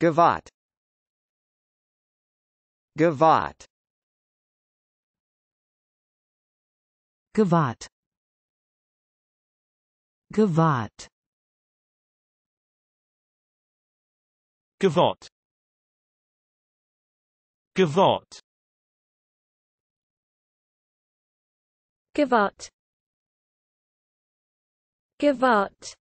Gewahrt. Gewahrt. Gewahrt. Gewahrt. Gewahrt. Gewahrt. Gewahrt. Gewahrt.